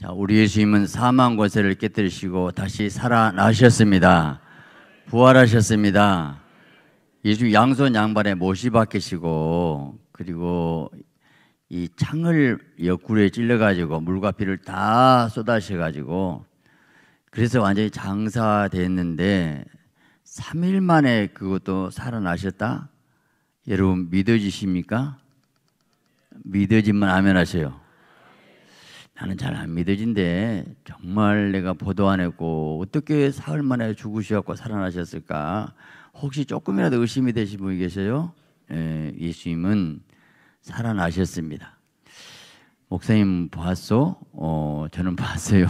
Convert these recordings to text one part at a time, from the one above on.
자, 우리 예수님은 사망 권세를 깨뜨리시고 다시 살아나셨습니다. 부활하셨습니다. 예수 양손 양발에 못이 박히시고 그리고 이 창을 옆구리에 찔러가지고 물과 피를 다 쏟아셔가지고 그래서 완전히 장사됐는데 3일 만에 그것도 살아나셨다? 여러분 믿어지십니까? 믿어지면 아멘 하세요. 나는 잘 안 믿어진데 정말 내가 보도 안 했고 어떻게 사흘 만에 죽으셨고 살아나셨을까? 혹시 조금이라도 의심이 되신 분이 계세요? 예, 예수님은 살아나셨습니다. 목사님 보았소? 어, 저는 봤어요.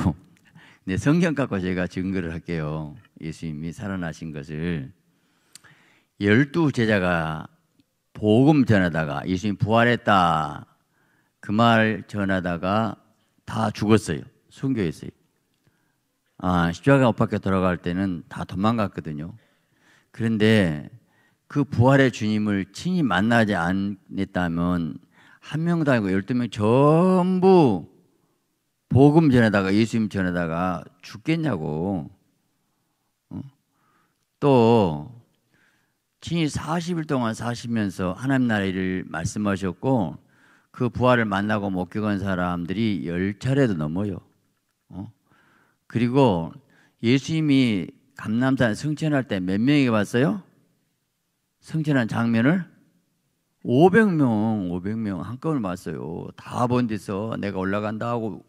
근 성경 갖고 제가 증거를 할게요. 예수님이 살아나신 것을 열두 제자가 복음 전하다가 예수님 부활했다 그 말 전하다가 다 죽었어요. 순교했어요. 아, 십자가 옷밖에 돌아갈 때는 다 도망갔거든요. 그런데 그 부활의 주님을 친히 만나지 않았다면 한 명도 아니고 열두 명 전부 복음 전에다가 예수님 전에다가 죽겠냐고. 어? 또 친히 40일 동안 사시면서 하나님 나라를 말씀하셨고 그 부활을 만나고 목격한 사람들이 열 차례도 넘어요. 어? 그리고 예수님이 감남산 승천할 때 몇 명이 봤어요? 승천한 장면을 500명, 500명 한꺼번에 봤어요. 다 본 데서 내가 올라간다 하고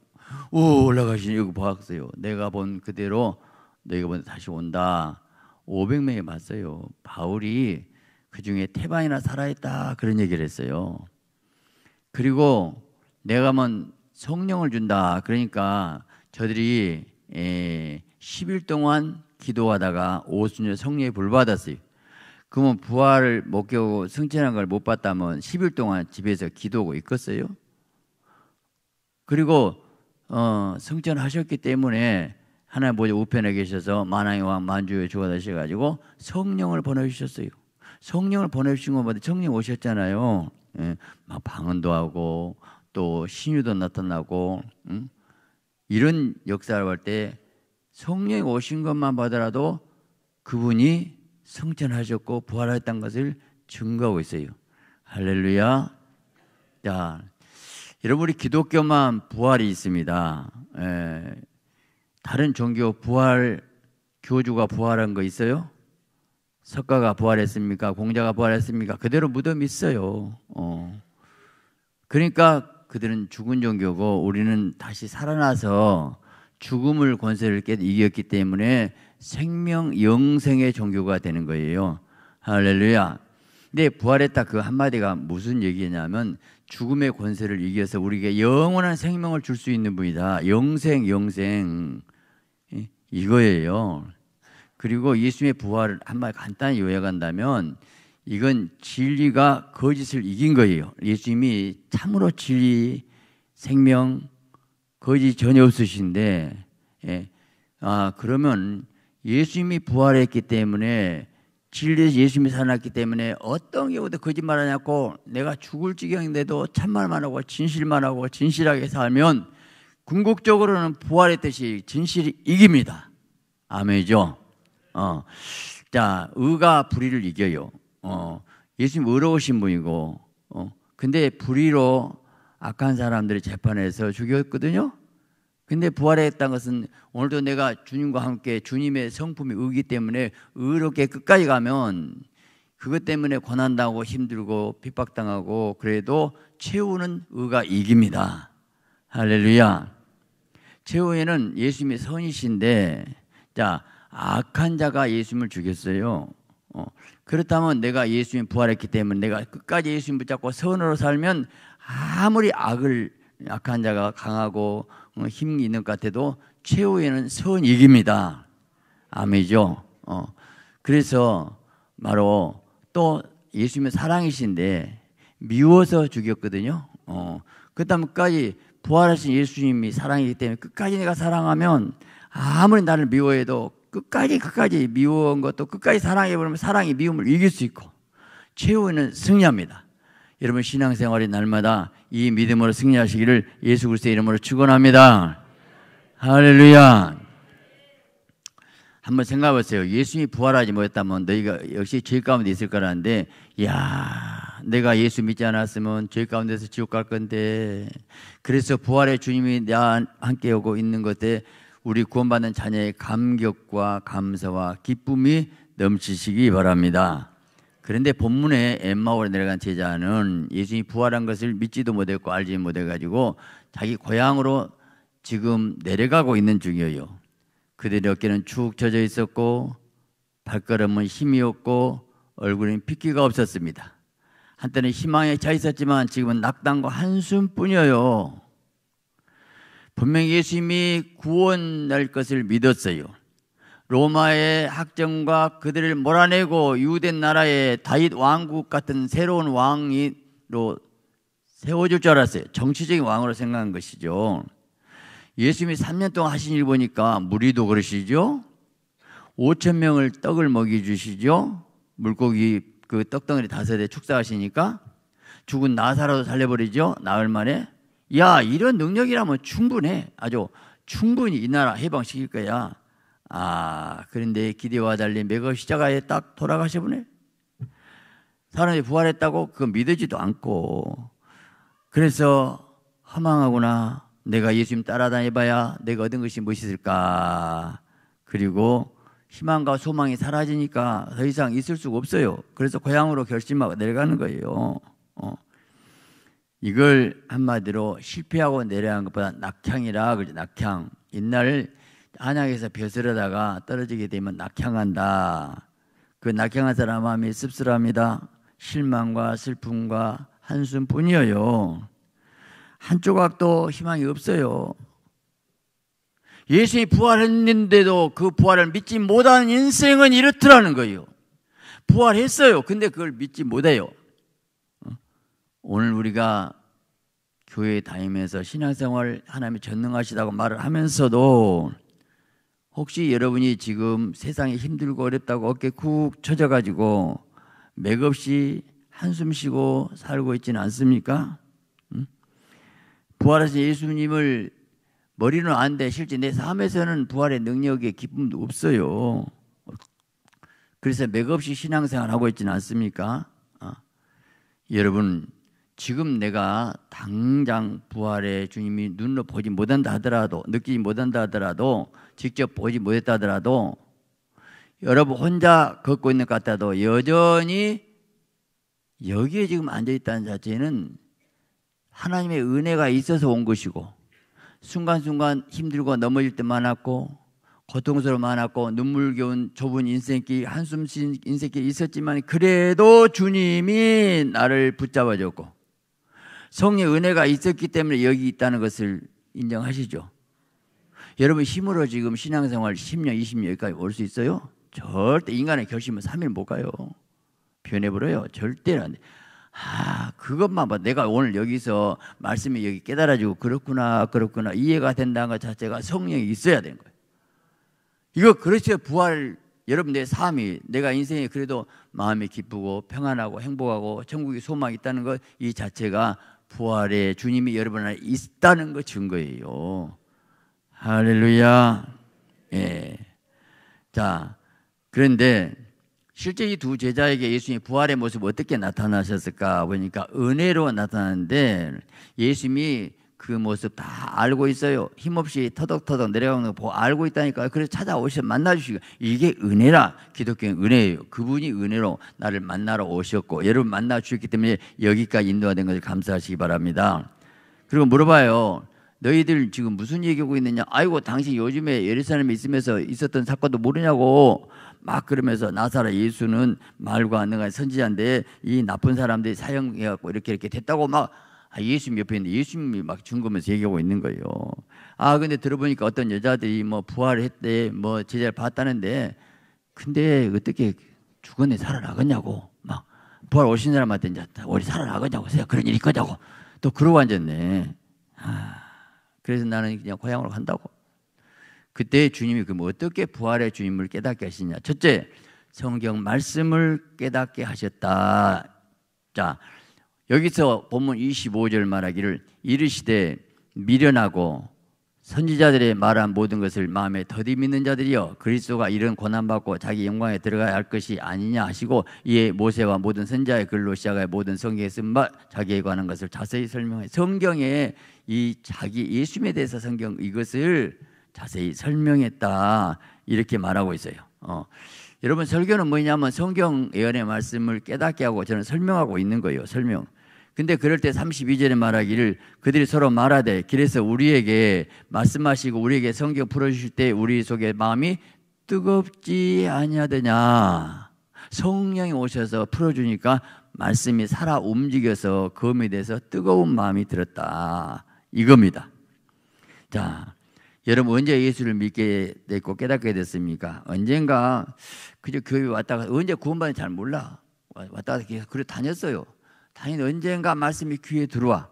우 올라가시니 이거 봤어요. 내가 본 그대로 너희가 본 다시 온다. 500명이 봤어요. 바울이 그 중에 태반이나 살아있다 그런 얘기를 했어요. 그리고 내가 뭐 성령을 준다. 그러니까 저들이 10일 예, 동안 기도하다가 오순절 성령에 불받았어요. 그러면 부활을 못 겪고 승천한 걸 못 봤다면 10일 동안 집에서 기도하고 있겠어요? 그리고 어, 승천하셨기 때문에 하나님 보좌 우편에 계셔서 만왕의 왕만주에 주가 되셔 가지고 성령을 보내 주셨어요. 성령을 보내 주신 것마다 성령 오셨잖아요. 예, 막 방언도 하고 또 신유도 나타나고 음? 이런 역사를 볼 때 성령이 오신 것만 보더라도 그분이 성천하셨고 부활했다는 것을 증거하고 있어요. 할렐루야. 자, 여러분 우리 기독교만 부활이 있습니다. 에, 예, 다른 종교 부활 교주가 부활한 거 있어요? 석가가 부활했습니까? 공자가 부활했습니까? 그대로 무덤이 있어요. 어. 그러니까 그들은 죽은 종교고 우리는 다시 살아나서 죽음을 권세를 깨 이겼기 때문에 생명 영생의 종교가 되는 거예요. 할렐루야. 근데 부활했다 그 한마디가 무슨 얘기냐면 죽음의 권세를 이겨서 우리에게 영원한 생명을 줄 수 있는 분이다. 영생 영생 이거예요. 그리고 예수님의 부활을 한말 간단히 요약한다면 이건 진리가 거짓을 이긴 거예요. 예수님이 참으로 진리, 생명, 거짓 전혀 없으신데, 예. 아, 그러면 예수님이 부활했기 때문에 진리에서 예수님이 살아났기 때문에 어떤 경우도 거짓말 하냐고 내가 죽을 지경인데도 참말만 하고 진실만 하고 진실하게 살면 궁극적으로는 부활의 뜻이 진실이 이깁니다. 아멘이죠. 어. 자, 의가 불의를 이겨요. 어. 예수님 의로우신 분이고, 어. 근데 불의로 악한 사람들이 재판에서 죽였거든요. 근데 부활했다는 것은 오늘도 내가 주님과 함께 주님의 성품이 의기 때문에 의롭게 끝까지 가면 그것 때문에 고난당하고 힘들고 핍박당하고 그래도 최후는 의가 이깁니다. 할렐루야. 최후에는 예수님이 선이신데 자 악한 자가 예수님을 죽였어요. 어. 그렇다면 내가 예수님 부활했기 때문에 내가 끝까지 예수님 붙잡고 선으로 살면 아무리 악을 악한 자가 강하고 어, 힘이 있는 것 같아도 최후에는 선이 깁니다 아멘이죠. 어. 그래서 바로 또 예수님의 사랑이신데 미워서 죽였거든요. 어. 그다음 까지 부활하신 예수님이 사랑이기 때문에 끝까지 내가 사랑하면 아무리 나를 미워해도 끝까지 끝까지 미워한 것도 끝까지 사랑해 보면 사랑이 미움을 이길 수 있고 최후에는 승리합니다. 여러분 신앙생활이 날마다 이 믿음으로 승리하시기를 예수 그리스도의 이름으로 축원합니다. 할렐루야. 한번 생각해보세요. 예수님이 부활하지 못했다면 너희가 역시 죄 가운데 있을 거라는데, 야, 내가 예수 믿지 않았으면 죄 가운데서 지옥 갈 건데, 그래서 부활의 주님이 나 함께 오고 있는 것에 우리 구원받는 자녀의 감격과 감사와 기쁨이 넘치시기 바랍니다. 그런데 본문에 엠마오로 내려간 제자는 예수님이 부활한 것을 믿지도 못했고 알지 못해가지고 자기 고향으로 지금 내려가고 있는 중이에요. 그들의 어깨는 축 처져 있었고 발걸음은 힘이 없고 얼굴엔 핏기가 없었습니다. 한때는 희망에 차 있었지만 지금은 낙담과 한숨뿐이에요. 분명히 예수님이 구원할 것을 믿었어요. 로마의 학정과 그들을 몰아내고 유대 나라의 다윗 왕국 같은 새로운 왕으로 세워줄 줄 알았어요. 정치적인 왕으로 생각한 것이죠. 예수님이 3년 동안 하신 일 보니까 무리도 그러시죠. 5천 명을 떡을 먹이 주시죠. 물고기 그 떡덩어리 다섯 대 축사하시니까 죽은 나사라도 살려버리죠. 나흘 만에 야, 이런 능력이라면 충분해. 아주 충분히 이 나라 해방시킬 거야. 아, 그런데 기대와 달리 매거 시작하에 딱 돌아가시보네. 사람이 부활했다고 그 믿어지도 않고. 그래서 허망하구나. 내가 예수님 따라다녀봐야 내가 얻은 것이 무엇이까 그리고 희망과 소망이 사라지니까 더 이상 있을 수가 없어요. 그래서 고향으로 결심하고 내려가는 거예요. 어. 이걸 한마디로 실패하고 내려간 것보다 낙향이라 그러죠. 낙향. 옛날 한양에서 벼슬하다가 떨어지게 되면 낙향한다. 그 낙향한 사람 마음이 씁쓸합니다. 실망과 슬픔과 한숨뿐이에요. 한 조각도 희망이 없어요. 예수님이 부활했는데도 그 부활을 믿지 못한 인생은 이렇더라는 거예요. 부활했어요. 근데 그걸 믿지 못해요. 오늘 우리가 교회 다니면서 신앙생활 하나님이 전능하시다고 말을 하면서도 혹시 여러분이 지금 세상이 힘들고 어렵다고 어깨 쿡 쳐져가지고 맥없이 한숨 쉬고 살고 있지는 않습니까? 응? 부활하신 예수님을 머리는 안 돼 실제 내 삶에서는 부활의 능력에 기쁨도 없어요. 그래서 맥없이 신앙생활 하고 있지는 않습니까? 어. 여러분 지금 내가 당장 부활의 주님이 눈으로 보지 못한다 하더라도 느끼지 못한다 하더라도 직접 보지 못했다 하더라도 여러분 혼자 걷고 있는 것 같아도 여전히 여기에 지금 앉아 있다는 자체는 하나님의 은혜가 있어서 온 것이고 순간순간 힘들고 넘어질 때 많았고 고통스러워 많았고 눈물겨운 좁은 인생길 한숨 쉰 인생길 있었지만 그래도 주님이 나를 붙잡아줬고 성의 은혜가 있었기 때문에 여기 있다는 것을 인정하시죠. 여러분 힘으로 지금 신앙생활 10년, 20년 여기까지 올 수 있어요? 절대 인간의 결심은 3일 못 가요. 변해버려요. 절대로 안 돼. 아, 그것만 봐. 내가 오늘 여기서 말씀이 여기 깨달아지고 그렇구나, 그렇구나 이해가 된다는 것 자체가 성령이 있어야 되는 거예요. 이거 그렇죠. 부활 여러분 내 삶이 내가 인생에 그래도 마음이 기쁘고 평안하고 행복하고 천국이 소망이 있다는 것 이 자체가 부활의 주님이 여러분 안에 있다는 거 증거예요. 할렐루야. 예. 자, 그런데 실제 이 두 제자에게 예수님이 부활의 모습 어떻게 나타나셨을까 보니까 은혜로 나타나는데 예수님이 그 모습 다 알고 있어요. 힘없이 터덕터덕 내려가는 거 알고 있다니까요. 그래서 찾아오셔 만나주시고 이게 은혜라 기독교의 은혜예요. 그분이 은혜로 나를 만나러 오셨고 여러분 만나 주셨기 때문에 여기까지 인도가 된 것을 감사하시기 바랍니다. 그리고 물어봐요. 너희들 지금 무슨 얘기하고 있느냐? 아이고 당신 요즘에 예루살렘에 있으면서 있었던 사건도 모르냐고 막 그러면서 나사라 예수는 말과 능한 선지자인데 이 나쁜 사람들이 사형해갖고 이렇게 이렇게 됐다고 막 아, 예수님 옆에 있는데 예수님이 막증거에서 얘기하고 있는 거예요. 아, 근데 들어보니까 어떤 여자들이 뭐부활 했대, 뭐 제자를 봤다는데, 근데 어떻게 죽은애 살아나겠냐고, 막 부활 오신 사람한테 이제 우리 살아나겠냐고, 그런 일이 거냐고, 또 그러고 앉았네. 아, 그래서 나는 그냥 고향으로 간다고. 그때 주님이 그럼 뭐 어떻게 부활의 주님을 깨닫게 하시냐. 첫째, 성경 말씀을 깨닫게 하셨다. 자, 여기서 본문 25절 말하기를 이르시되 미련하고 선지자들의 말한 모든 것을 마음에 더디 믿는 자들이여 그리스도가 이런 고난받고 자기 영광에 들어가야 할 것이 아니냐 하시고 이에 모세와 모든 선자의 글로 시작하여 모든 성경에 쓴말 자기에 관한 것을 자세히 설명해 성경에 이 자기 예수님에 대해서 성경 이것을 자세히 설명했다 이렇게 말하고 있어요. 어. 여러분 설교는 뭐냐면 성경 예언의 말씀을 깨닫게 하고 저는 설명하고 있는 거예요. 설명. 근데 그럴 때 32절에 말하기를 그들이 서로 말하되 길에서 우리에게 말씀하시고 우리에게 성경 풀어주실 때 우리 속에 마음이 뜨겁지 아니하더냐 성령이 오셔서 풀어주니까 말씀이 살아 움직여서 검이돼서 뜨거운 마음이 들었다 이겁니다 자 여러분 언제 예수를 믿게 됐고 깨닫게 됐습니까? 언젠가 그저 교회 왔다가 언제 구원받는지 잘 몰라 왔다가 계속 그래 다녔어요 당연히 언젠가 말씀이 귀에 들어와.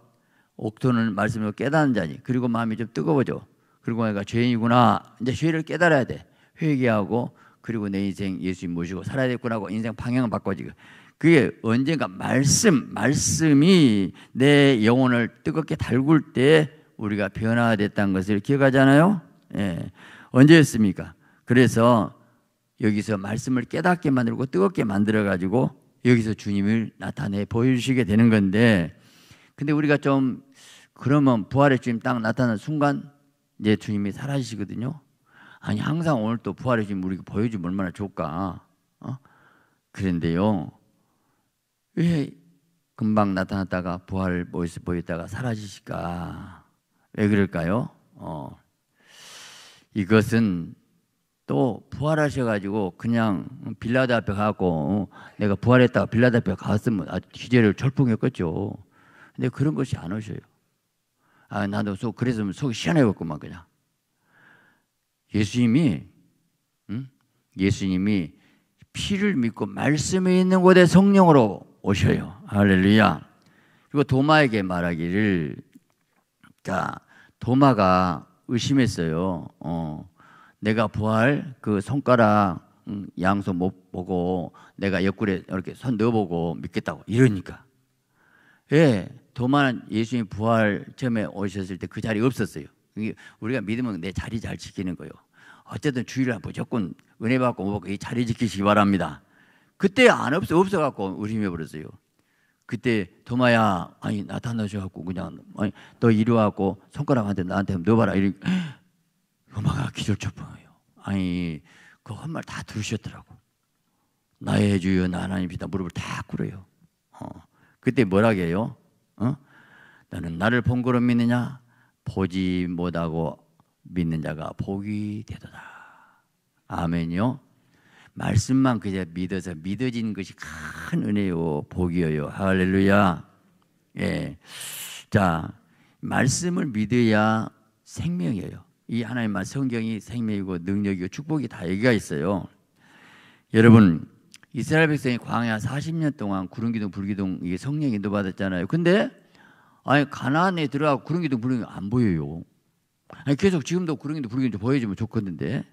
옥토는 말씀을 깨닫는 자니. 그리고 마음이 좀 뜨거워져. 그리고 내가 죄인이구나. 이제 죄를 깨달아야 돼. 회개하고 그리고 내 인생 예수님 모시고 살아야 됐구나 하고 인생 방향을 바꿔지고. 그게 언젠가 말씀, 말씀이 내 영혼을 뜨겁게 달굴 때 우리가 변화됐다는 것을 기억하잖아요. 예. 언제였습니까? 그래서 여기서 말씀을 깨닫게 만들고 뜨겁게 만들어 가지고 여기서 주님을 나타내 보여주시게 되는 건데 근데 우리가 좀 그러면 부활의 주님 딱 나타나는 순간 이제 주님이 사라지시거든요. 아니 항상 오늘 또 부활의 주님 우리가 보여주면 얼마나 좋을까. 어? 그런데요. 왜 금방 나타났다가 부활 모습 보였다가 사라지실까? 왜 그럴까요? 어. 이것은 또 부활하셔가지고 그냥 빌라드 앞에 가고 내가 부활했다가 빌라드 앞에 갔으면 아주 기재를 철풍했겠죠. 근데 그런 것이 안 오셔요. 아, 나도 속, 그래서 속이 시원해갖고만 그냥. 예수님이, 응? 예수님이 피를 믿고 말씀에 있는 곳에 성령으로 오셔요. 할렐루야. 그리고 도마에게 말하기를, 자, 도마가 의심했어요. 어. 내가 부활 그 손가락 음, 양손 못 보고 내가 옆구리 이렇게 손 넣어보고 믿겠다고 이러니까 예, 도마는 예수님 부활 처음에 오셨을 때 그 자리 없었어요. 우리가 믿으면 내 자리 잘 지키는 거요. 어쨌든 주일날 무조건 은혜 받고 못 뭐 받고 이 자리 지키시기 바랍니다. 그때 안 없어 없어 갖고 의심해 버렸어요. 그때 도마야 아니 나타나셔 갖고 그냥 아니 너 이리 와갖고 손가락한테 나한테 넣어봐라 이렇게 엄마가 귀를 좁혀요. 아니 그 한 말 다 들으셨더라고. 나의 주여 나 하나님이다 무릎을 다 꿇어요. 어. 그때 뭐라고 해요? 어? 나는 나를 본 거로 믿느냐 보지 못하고 믿는 자가 복이 되도다. 아멘요. 말씀만 그저 믿어서 믿어진 것이 큰 은혜요 복이요 할렐루야. 예. 자 말씀을 믿어야 생명이에요. 이 하나님 만 성경이 생명이고 능력이고 축복이 다 얘기가 있어요. 여러분 이스라엘 백성이 광야 40년 동안 구름기둥 불기둥 이게 성령 인도 받았잖아요. 근데 아니 가나안에 들어가 구름기둥 불기둥 안 보여요. 아니, 계속 지금도 구름기둥 불기둥 보여주면 좋겠는데.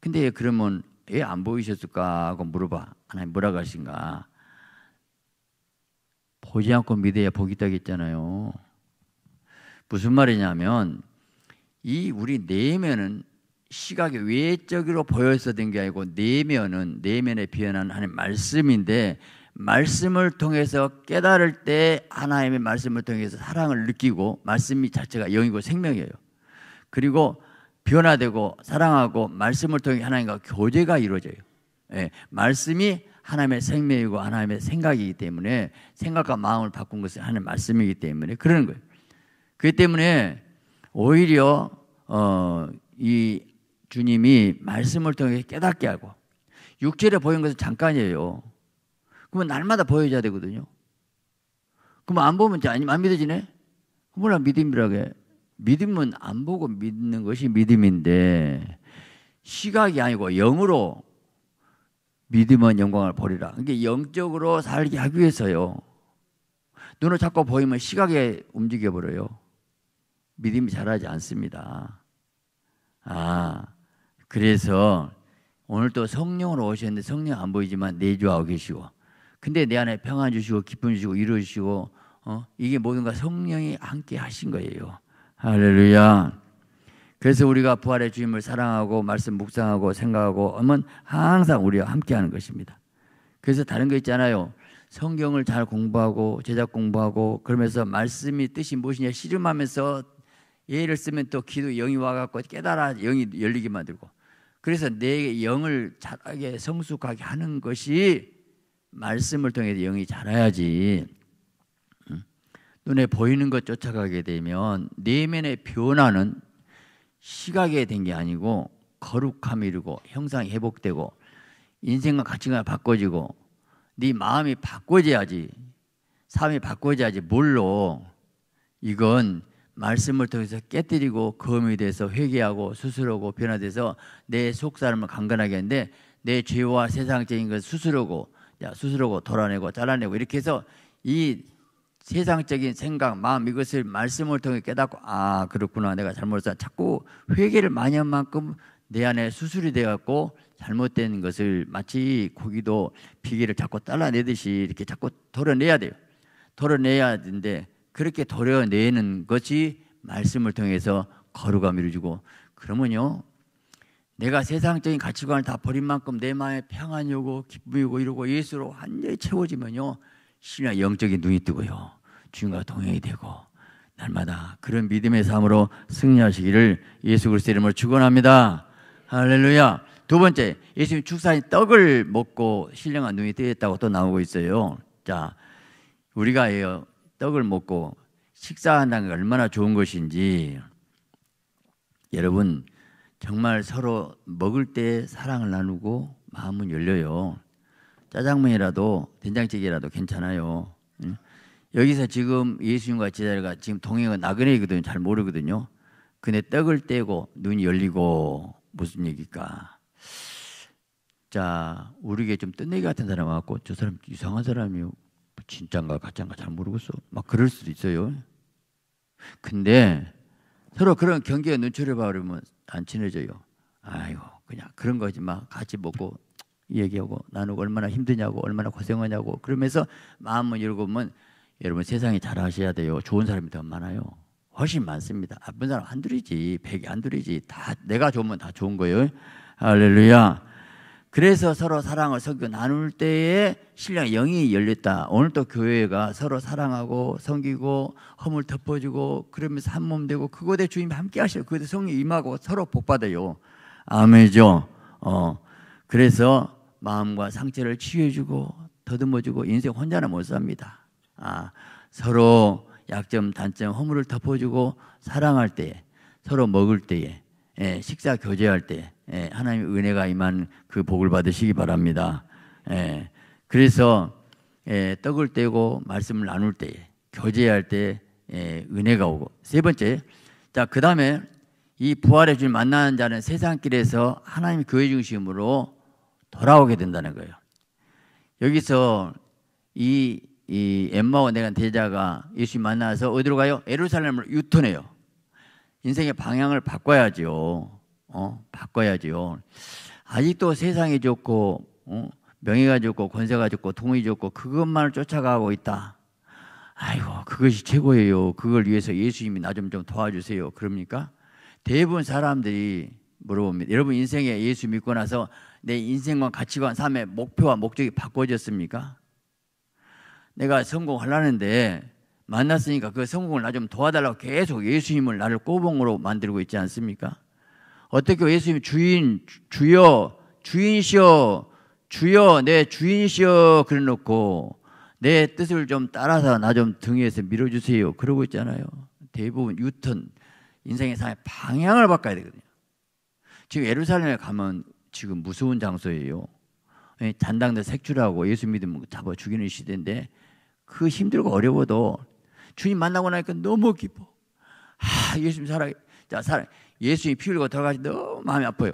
근데 그러면 왜 안 보이셨을까 하고 물어봐. 하나님 뭐라고 하신가? 보지 않고 믿어야 복이 있다고 했잖아요. 무슨 말이냐면 이 우리 내면은 시각이 외적으로 보여서 된 게 아니고 내면은 내면에 비현한 하나님 말씀인데 말씀을 통해서 깨달을 때 하나님의 말씀을 통해서 사랑을 느끼고 말씀이 자체가 영이고 생명이에요. 그리고 변화되고 사랑하고 말씀을 통해 하나님과 교제가 이루어져요. 예, 말씀이 하나님의 생명이고 하나님의 생각이기 때문에 생각과 마음을 바꾼 것은 하나님의 말씀이기 때문에 그러는 거예요. 그 때문에 오히려 어, 이 주님이 말씀을 통해 깨닫게 하고 육체를 보이는 것은 잠깐이에요. 그러면 날마다 보여줘야 되거든요. 그럼 안 보면 아니안 믿어지네? 뭐라 믿음이라게 믿음은 안 보고 믿는 것이 믿음인데 시각이 아니고 영으로 믿음은 영광을 버리라. 이게 그러니까 영적으로 살게 하기 위해서요. 눈을 자꾸 보이면 시각에 움직여 버려요. 믿음이 자라지 않습니다. 아, 그래서 오늘 또 성령으로 오셨는데 성령 안 보이지만 내주하고 계시고, 근데 내 안에 평안 주시고 기쁨 주시고 이루시고, 어? 이게 모든 것 성령이 함께 하신 거예요. 할렐루야. 그래서 우리가 부활의 주님을 사랑하고 말씀 묵상하고 생각하고 하면 항상 우리와 함께하는 것입니다. 그래서 다른 거 있잖아요. 성경을 잘 공부하고 제작 공부하고 그러면서 말씀이 뜻이 무엇이냐 씨름하면서 예를 쓰면 또 기도 영이 와갖고 깨달아 영이 열리게 만들고 그래서 내 영을 자라게 성숙하게 하는 것이 말씀을 통해서 영이 자라야지 눈에 보이는 것 쫓아가게 되면 내면의 변화는 시각에 된 게 아니고 거룩함이 이루고 형상이 회복되고 인생과 가치가 바꿔지고 네 마음이 바꿔져야지 삶이 바꿔져야지 뭘로 이건 말씀을 통해서 깨뜨리고 검이 돼서 회개하고 수스로고 변화돼서 내 속사람을 강건하게 하는데 내 죄와 세상적인 것을 수스로고 야 수스로고 돌아내고 잘라내고 이렇게 해서 이 세상적인 생각, 마음 이것을 말씀을 통해 깨닫고 아 그렇구나 내가 잘못했다 자꾸 회개를 많이 한 만큼 내 안에 수술이 돼갖고 잘못된 것을 마치 고기도 비계를 자꾸 잘라내듯이 이렇게 자꾸 돌아내야 돼요. 돌아내야 되는데 그렇게 도려내는 것이 말씀을 통해서 거룩함 을주고 그러면요 내가 세상적인 가치관을 다 버린 만큼 내 마음에 평안이 오고 기쁨이 오고 이러고 예수로 완전히 채워지면요 신앙 영적인 눈이 뜨고요 주님과 동행이 되고 날마다 그런 믿음의 삶으로 승리하시기를 예수 그리스도 이름으로 축원합니다 할렐루야 두 번째 예수님 축사인 떡을 먹고 신령한 눈이 뜨였다고 또 나오고 있어요 자 우리가 떡을 먹고 식사한다는 게 얼마나 좋은 것인지 여러분 정말 서로 먹을 때 사랑을 나누고 마음은 열려요. 짜장면이라도 된장찌개라도 괜찮아요. 여기서 지금 예수님과 제자가 지금 동행은 나그네이거든요. 잘 모르거든요. 근데 떡을 떼고 눈이 열리고 무슨 얘기일까? 자, 우리에게 좀 뜬내기 같은 사람 같고 저 사람 이상한 사람이요. 진짠가 가짠가 잘 모르겠어. 막 그럴 수도 있어요. 근데 서로 그런 경계에 눈초리 봐버리면 안 친해져요. 아이고 그냥 그런 거지 막 같이 먹고 얘기하고 나누고 얼마나 힘드냐고 얼마나 고생하냐고 그러면서 마음을 열고면 여러분 세상에 잘 아셔야 돼요. 좋은 사람이 더 많아요. 훨씬 많습니다. 아픈 사람 한둘이지 백이 한둘이지 다 내가 좋으면 다 좋은 거예요. 할렐루야. 그래서 서로 사랑을 섬기고 나눌 때에 신령 영이 열렸다. 오늘도 교회가 서로 사랑하고 섬기고 허물 덮어주고 그러면서 한 몸 되고 그곳에 주님 함께 하시 그곳에 성령 임하고 서로 복받아요. 아멘이죠. 어. 그래서 마음과 상처를 치유해주고 더듬어주고 인생 혼자는 못 삽니다. 아, 서로 약점, 단점, 허물을 덮어주고 사랑할 때에 서로 먹을 때에 예, 식사 교제할 때 예, 하나님의 은혜가 임한 그 복을 받으시기 바랍니다. 예, 그래서 예, 떡을 떼고 말씀을 나눌 때 교제할 때 예, 은혜가 오고 세 번째 자그 다음에 이 부활의 주님 만나는 자는 세상 길에서 하나님 교회 중심으로 돌아오게 된다는 거예요. 여기서 이, 이엠마와내가 대자가 예수 님 만나서 어디로 가요? 에루살렘으로 유턴해요. 인생의 방향을 바꿔야지요. 어, 바꿔야지요. 아직도 세상이 좋고, 어? 명예가 좋고, 권세가 좋고, 통이 좋고, 그것만을 쫓아가고 있다. 아이고, 그것이 최고예요. 그걸 위해서 예수님이 나 좀 좀 도와주세요. 그럽니까? 대부분 사람들이 물어봅니다. 여러분 인생에 예수 믿고 나서 내 인생과 가치관, 삶의 목표와 목적이 바꿔졌습니까? 내가 성공하려는데 만났으니까 그 성공을 나 좀 도와달라고 계속 예수님을 나를 꼬봉으로 만들고 있지 않습니까? 어떻게 예수님 주인, 주여, 주인시여, 주여, 내 주인시여, 그래 놓고 내 뜻을 좀 따라서 나 좀 등에서 밀어주세요. 그러고 있잖아요. 대부분 유턴, 인생의 삶의 방향을 바꿔야 되거든요. 지금 예루살렘에 가면 지금 무서운 장소예요. 예, 단당들 색출하고 예수 믿으면 잡아 죽이는 시대인데 그 힘들고 어려워도 주님 만나고 나니까 너무 기뻐. 아, 예수님 살아. 자, 살아. 예수님 피 흘리고 돌아가시 너무 마음이 아파요.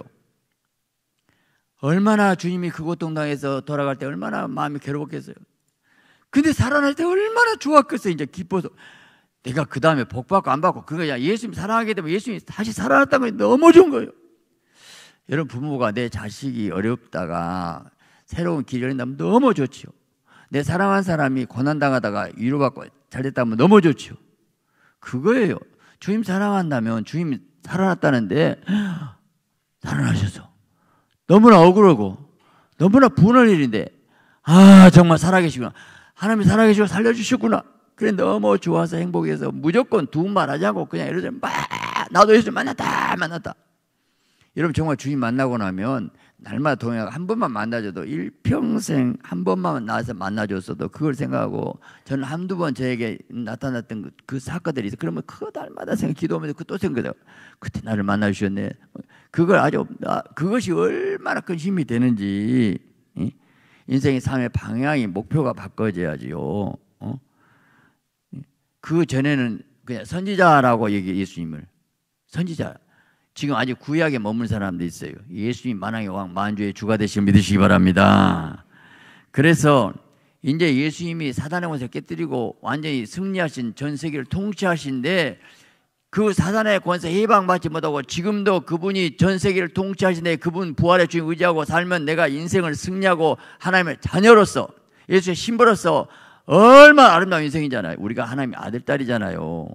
얼마나 주님이 그 고통당해서 돌아갈 때 얼마나 마음이 괴로웠겠어요. 근데 살아날 때 얼마나 좋았겠어요. 이제 기뻐서. 내가 그 다음에 복 받고 안 받고 그거야. 예수님 사랑하게 되면 예수님 다시 살아났다는 너무 좋은 거예요. 여러분 부모가 내 자식이 어렵다가 새로운 길을 열린다면 너무 좋지요. 내 사랑한 사람이 고난당하다가 위로받고 잘 됐다면 너무 좋죠. 그거예요. 주님 사랑한다면 주님이 살아났다는데 살아나셔서 너무나 억울하고 너무나 분할 일인데 아 정말 살아계시구나 하나님이 살아계시고 살려주셨구나 그래 너무 좋아서 행복해서 무조건 두 말하자고 그냥 이러자 막 나도 예수 만났다 만났다 여러분 정말 주님 만나고 나면 날마다 동행 한 번만 만나줘도 일평생 한 번만 나와서 만나줬어도 그걸 생각하고 저는 한두 번 저에게 나타났던 그, 그 사건들이 있어 그러면 그 날마다 생각 기도하면서 그 또 생각해요 그때 나를 만나주셨네 그걸 아주 아, 그것이 얼마나 큰 힘이 되는지 인생의 삶의 방향이 목표가 바꿔져야지요 어? 그 전에는 그냥 선지자라고 얘기 예수님을 선지자 지금 아직 구약에 머문 사람도 있어요. 예수님 만왕의 왕 만주의 주가 되신 믿으시기 바랍니다. 그래서 이제 예수님이 사단의 권세 깨뜨리고 완전히 승리하신 전 세계를 통치하신데 그 사단의 권세 해방받지 못하고 지금도 그분이 전 세계를 통치하시데 그분 부활의 주인 의지하고 살면 내가 인생을 승리하고 하나님의 자녀로서 예수의 신부로서 얼마나 아름다운 인생이잖아요. 우리가 하나님의 아들딸이잖아요.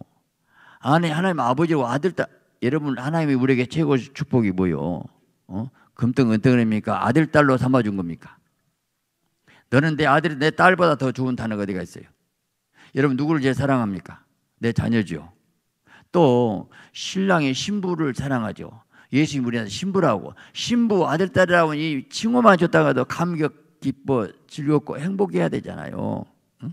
아니 하나님 아버지고 아들딸 여러분 하나님이 우리에게 최고 축복이 뭐요? 어? 금덩 은덩입니까? 아들 딸로 삼아준 겁니까? 너는 내 아들이 내 딸보다 더 좋은 단어가 어디가 있어요? 여러분 누구를 제일 사랑합니까? 내 자녀죠. 또 신랑이 신부를 사랑하죠. 예수님 우리한테 신부라고 신부 아들 딸이라고 이 칭호만 줬다가도 감격 기뻐 즐겁고 행복해야 되잖아요. 응?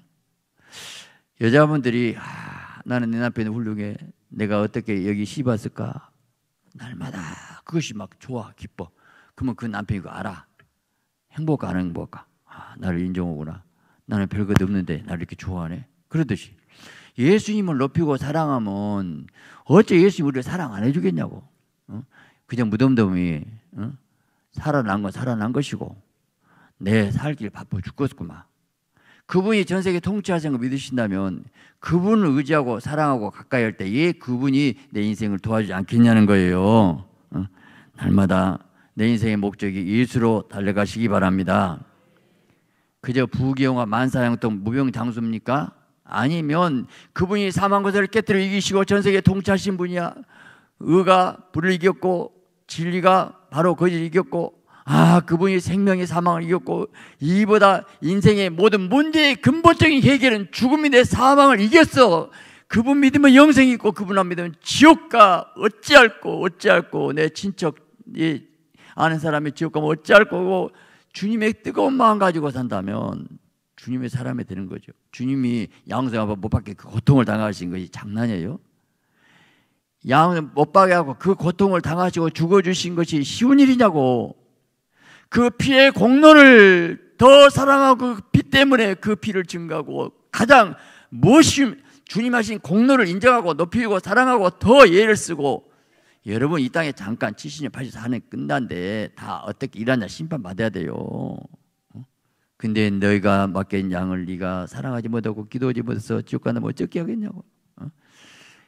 여자분들이 아, 나는 내 남편이 훌륭해 내가 어떻게 여기 씹었을까? 날마다 그것이 막 좋아 기뻐. 그러면 그 남편이 그 알아. 행복한 안 행복한? 아, 나를 인정하구나. 나는 별 것 없는데 나를 이렇게 좋아하네. 그러듯이 예수님을 높이고 사랑하면 어째 예수님 우리를 사랑 안 해주겠냐고. 어? 그냥 무덤덤이 어? 살아난 건 살아난 것이고 내 살길 바빠 죽겠구만. 그분이 전 세계 통치하시는 믿으신다면 그분을 의지하고 사랑하고 가까이 할 때에 그분이 내 인생을 도와주지 않겠냐는 거예요. 어? 날마다 내 인생의 목적이 예수로 달려가시기 바랍니다. 그저 부귀영화 만사형통 무병장수입니까? 아니면 그분이 사망고세 깨뜨려 이기시고 전 세계 통치하신 분이야. 의가 불을 이겼고 진리가 바로 거짓을 이겼고 아, 그분이 생명의 사망을 이겼고 이보다 인생의 모든 문제의 근본적인 해결은 죽음이 내 사망을 이겼어. 그분 믿으면 영생이 있고 그분 안 믿으면 지옥가 어찌할꼬 어찌할꼬 내 친척 이 아는 사람이 지옥 가 뭐 어찌할 거고 주님의 뜨거운 마음 가지고 산다면 주님의 사람이 되는 거죠. 주님이 양생 하고못 받게 그 고통을 당하신 것이 장난이에요. 양못 박게 하고 그 고통을 당하시고 죽어주신 것이 쉬운 일이냐고 그 피의 공로를 더 사랑하고 그 피 때문에 그 피를 증가하고 가장 무엇이 주님 하신 공로를 인정하고 높이고 사랑하고 더 예를 쓰고 여러분 이 땅에 잠깐 70년 84년 끝난데 다 어떻게 일하냐 심판 받아야 돼요. 어? 근데 너희가 맡긴 양을 네가 사랑하지 못하고 기도하지 못해서 지옥 가는 어떻게 하겠냐고. 어?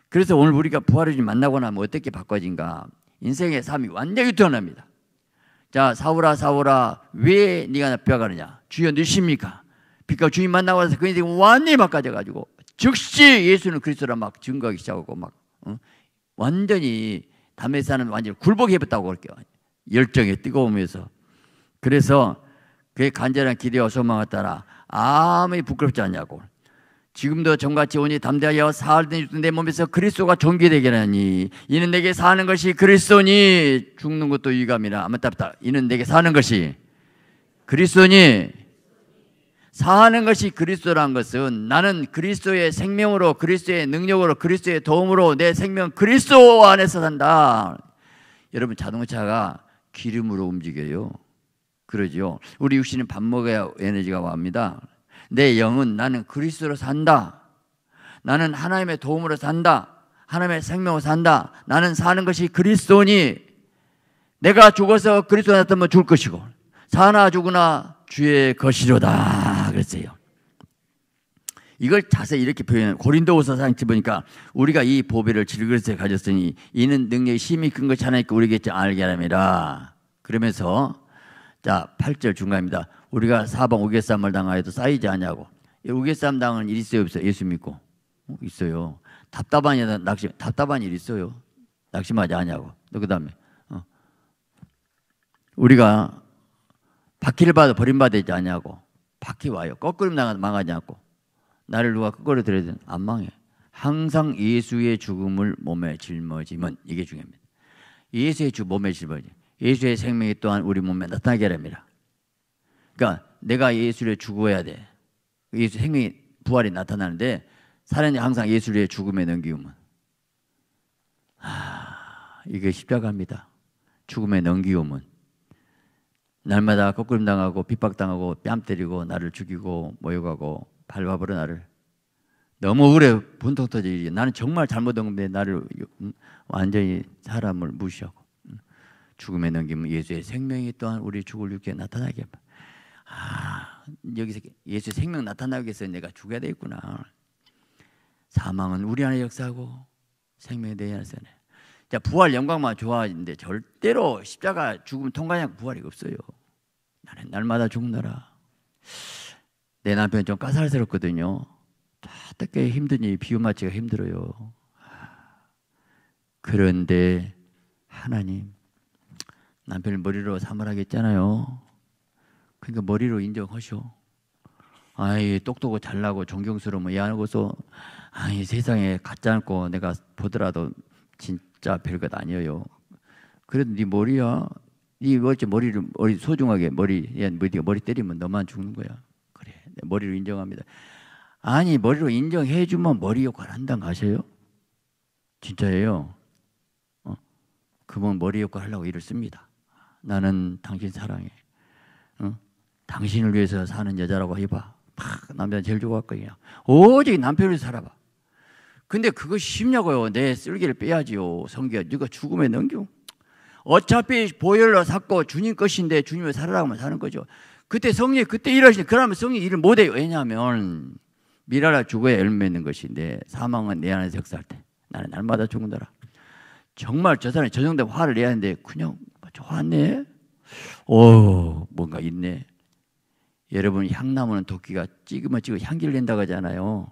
그래서 오늘 우리가 부활을 만나고 나면 어떻게 바꿔진가? 인생의 삶이 완전히 변합니다. 자 사울아 사울아 왜 네가 나 뼈가느냐 주여 누십니까 빛과 그러니까 주님 만나고 서 그인생 완전히 바꿔져가지고 즉시 예수는 그리스도라 막 증거하기 시작하고 막 어? 완전히 담에사는 완전히 굴복해봤다고 할게요 열정에 뜨거우면서 그래서 그의 간절한 기대와 소망에 따라 아무리 부끄럽지 않냐고 지금도 정과 지원이 담대하여 사흘된 내 몸에서 그리스도가 존귀되게 하니 이는 내게 사는 것이 그리스도니 죽는 것도 유감이라 아마따다 이는 내게 사는 것이 그리스도니 사는 것이 그리스도란 것은 나는 그리스도의 생명으로 그리스도의 능력으로 그리스도의 도움으로 내 생명 그리스도 안에서 산다. 여러분 자동차가 기름으로 움직여요. 그러지 우리 육신은 밥 먹어야 에너지가 와합니다 내 영은 나는 그리스도로 산다. 나는 하나님의 도움으로 산다. 하나님의 생명으로 산다. 나는 사는 것이 그리스도니 내가 죽어서 그리스도 나타나면 죽을 것이고 사나 죽으나 주의 것이로다 그랬어요. 이걸 자세히 이렇게 표현해 고린도후서 상치 보니까 우리가 이 보배를 질그릇에 가졌으니 이는 능력이 심히 큰 것이 하나 있고 우리에게 알게 하랍니다. 그러면서 자 8절 중간입니다. 우리가 사방 우겨쌈을 당하여도 쌓이지 않냐고. 우겨쌈 당하일 있어요 없어요? 예수 믿고 어, 있어요. 답답한 일 낙심 답답한 일 있어요. 낙심하지 않냐고. 또 그다음에 어. 우리가 바퀴를 받아 버림받지 않냐고. 바퀴 와요. 거꾸로 나가 망하지 않고 나를 누가 거꾸로 들여든 안 망해. 항상 예수의 죽음을 몸에 짊어지면 이게 중요합니다. 예수의 죽 몸에 짊어지. 예수의 생명이 또한 우리 몸에 나타나게 됩니다. 그러니까 내가 예수의 죽어야 돼. 예수 행위 부활이 나타나는데 사람이 항상 예수의 죽음에 넘기우면 아 이게 십자가입니다. 죽음에 넘기우면 날마다 거꾸림 당하고 핍박당하고 뺨 때리고 나를 죽이고 모욕하고 밟아버려 나를 너무 그래 분통 터지지 나는 정말 잘못한 건데 나를 완전히 사람을 무시하고 죽음에 넘기면 예수의 생명이 또한 우리 죽을 육에 나타나게 합아 여기서 예수 생명 나타나기 위해서 내가 죽어야 되겠구나. 사망은 우리 안에 역사하고 생명이 내 안에 서네. 자 부활 영광만 좋아하는데 절대로 십자가 죽음 통과약 부활이 없어요. 나는 날마다 죽는다라. 내 남편 좀 까살스럽거든요. 어떻게 힘드니 비유 맞기가 힘들어요. 아, 그런데 하나님 남편을 머리로 사물하겠잖아요 그러니까 머리로 인정하셔. 아이 똑똑하고 잘나고 존경스러우면 야하고서 아이 세상에 가짜않고 내가 보더라도 진짜 별것 아니에요. 그래도 네 머리야. 네 어째 머리를 머리 소중하게 머리 얘머리 머리 때리면 너만 죽는 거야. 그래 머리로 인정합니다. 아니 머리로 인정해 주면 머리 역할 한단 가세요? 진짜예요. 어? 그분 머리 역할 하려고 일을 씁니다. 나는 당신 사랑해. 어? 당신을 위해서 사는 여자라고 해봐. 막 남자 제일 좋아할 거야. 오직 남편을 살아봐. 근데 그거 쉽냐고요. 내 쓸개를 빼야지요. 성기야, 네가 죽음에 넘겨. 어차피 보혈로 샀고 주님 것인데 주님을 살아라고 만 사는 거죠. 그때 성리 그때 일하시니 그러면 성리 일을 못해요. 왜냐하면 미라라 죽어야 열매 는 것인데 사망은 내 안에서 역사할 때 나는 날마다 죽는다라. 정말 저 사람이 저 정도 화를 내야 하는데 그냥 좋았네. 어 뭔가 있네. 여러분 향나무는 도끼가 찍으면 찍어 향기를 낸다고 하잖아요.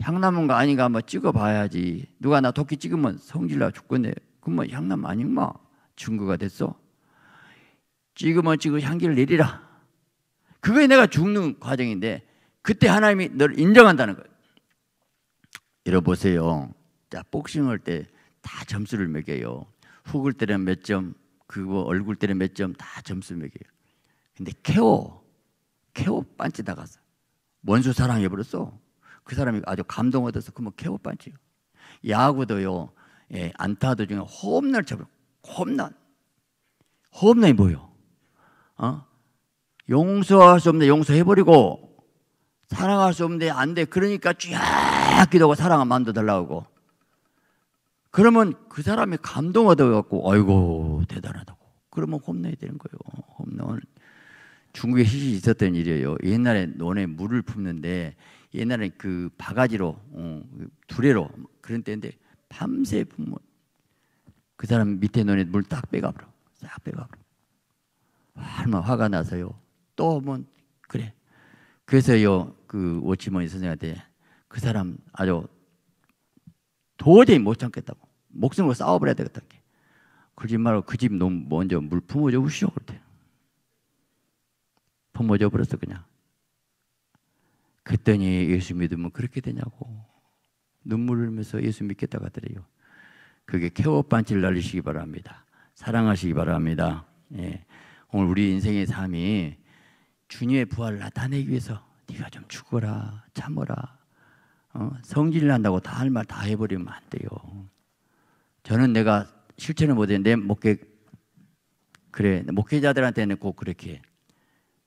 향나무인가 아닌가 한번 찍어봐야지. 누가 나 도끼 찍으면 성질나 죽겠네. 그럼 뭐 향나무 아닌가? 증거가 됐어? 찍으면 찍어 향기를 내리라. 그게 내가 죽는 과정인데 그때 하나님이 널 인정한다는 거예요. 이러 보세요. 자, 복싱할 때 다 점수를 매겨요. 훅을 때리몇 점, 그거 얼굴 때리몇점 다 점수 매겨요. 근데 케어 케오반지나가서 원수 사랑해버렸어. 그 사람이 아주 감동 얻어서 그뭐 케어 반지요. 야구도요, 예, 안타도 중에 홈런 쳐버려. 홈런. 홈런이 뭐요? 어? 용서할 수 없는데 용서해버리고, 사랑할 수 없는데 안 돼. 그러니까 쫙 기도하고 사랑을 만들어달라고. 그러면 그 사람이 감동 얻어갖고, 아이고, 대단하다고. 그러면 홈런이 되는 거예요. 홈런. 중국에 실시 있었던 일이에요. 옛날에 논에 물을 품는데 옛날에 그 바가지로 어, 두레로 그런 때인데 밤새 품어. 그 사람 밑에 논에 물딱 빼가버려. 딱 빼가버려. 얼마 화가 나서요. 또뭐 그래. 그래서요 그 오치머니 선생한테 그 사람 아주 도저히 못 참겠다고 목숨으 싸워버려야 되겠다. 그러지 말고 그집 먼저 물 품어줘 보시오 그랬대요. 퍼무져 버렸어 그냥. 그랬더니 예수 믿으면 그렇게 되냐고 눈물 흘면서 예수 믿겠다고 더래요 그게 케어 반지를 날리시기 바랍니다. 사랑하시기 바랍니다. 예. 오늘 우리 인생의 삶이 주님의 부활을 나타내기 위해서 네가 좀 죽어라 참어라 어? 성질 난다고 다 할 말 다 해버리면 안 돼요. 저는 내가 실천을 못했는 목회 그래 목회자들한테는 꼭 그렇게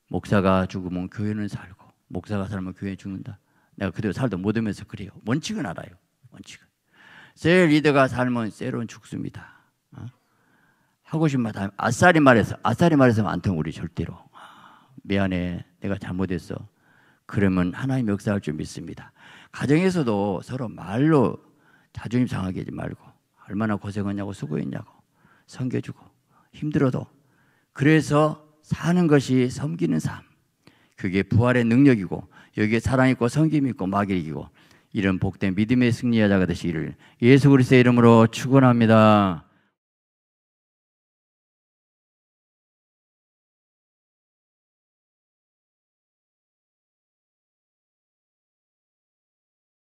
목사가 죽으면 교회는 살고 목사가 살면 교회 죽는다. 내가 그대로 살도 못하면서 그래요. 원칙은 알아요. 원칙은. 셀 리더가 살면 셀은 죽습니다. 어? 하고 싶은 말 아싸리 말해서, 아싸리 말해서 안 통 우리 절대로. 미안해. 아, 내가 잘못했어. 그러면 하나님 역사할 줄 믿습니다. 가정에서도 서로 말로 자존심 상하게 하지 말고, 얼마나 고생했냐고, 수고했냐고, 섬겨주고, 힘들어도. 그래서 사는 것이 섬기는 삶. 그게 부활의 능력이고 여기에 사랑 있고 섬김 있고 막귀 이기고 이런 복된 믿음의 승리자가 하 되시기를 예수 그리스도의 이름으로 축원합니다.